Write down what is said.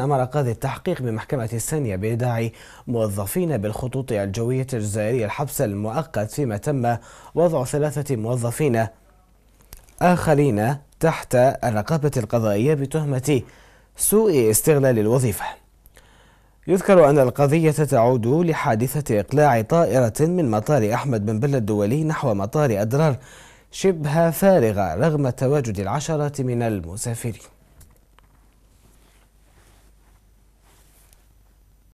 أمر قاضي التحقيق بمحكمة الثانية بإيداع موظفين بالخطوط الجوية الجزائرية الحبس المؤقت فيما تم وضع ثلاثة موظفين آخرين تحت الرقابة القضائية بتهمة سوء استغلال الوظيفة يذكر أن القضية تعود لحادثة إقلاع طائرة من مطار أحمد بن بلة الدولي نحو مطار أدرار شبه فارغة رغم تواجد العشرات من المسافرين